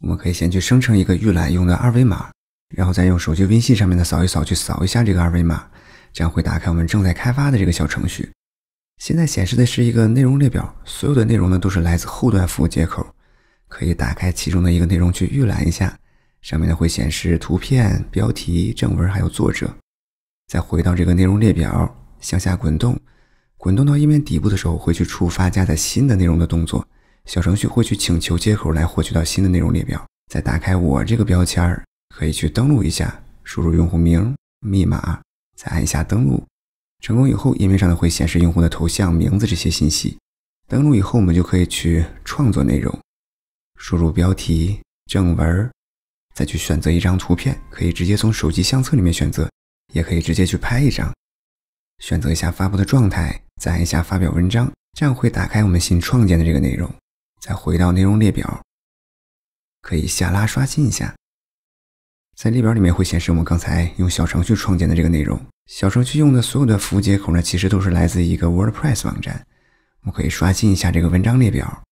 我们可以先去生成一个预览用的二维码，然后再用手机微信上面的扫一扫去扫一下这个二维码，这样会打开我们正在开发的这个小程序。现在显示的是一个内容列表，所有的内容呢都是来自后端服务接口。可以打开其中的一个内容去预览一下，上面呢会显示图片、标题、正文还有作者。再回到这个内容列表，向下滚动，滚动到页面底部的时候会去触发加载新的内容的动作。小程序会去请求接口来获取到新的内容列表。再打开我这个标签儿，可以去登录一下，输入用户名、密码，再按一下登录。成功以后，页面上呢会显示用户的头像、名字这些信息。登录以后，我们就可以去创作内容，输入标题、正文，再去选择一张图片，可以直接从手机相册里面选择，也可以直接去拍一张。选择一下发布的状态，再按一下发表文章，这样会打开我们新创建的这个内容。再回到内容列表，可以下拉刷新一下，在列表里面会显示我们刚才用小程序创建的这个内容。小程序用的所有的服务接口呢，其实都是来自一个 WordPress 网站。我们可以刷新一下这个文章列表，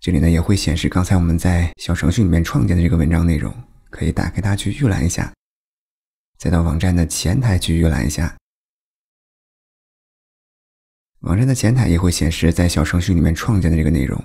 这里呢也会显示刚才我们在小程序里面创建的这个文章内容。可以打开它去预览一下，再到网站的前台去预览一下。网站的前台也会显示在小程序里面创建的这个内容。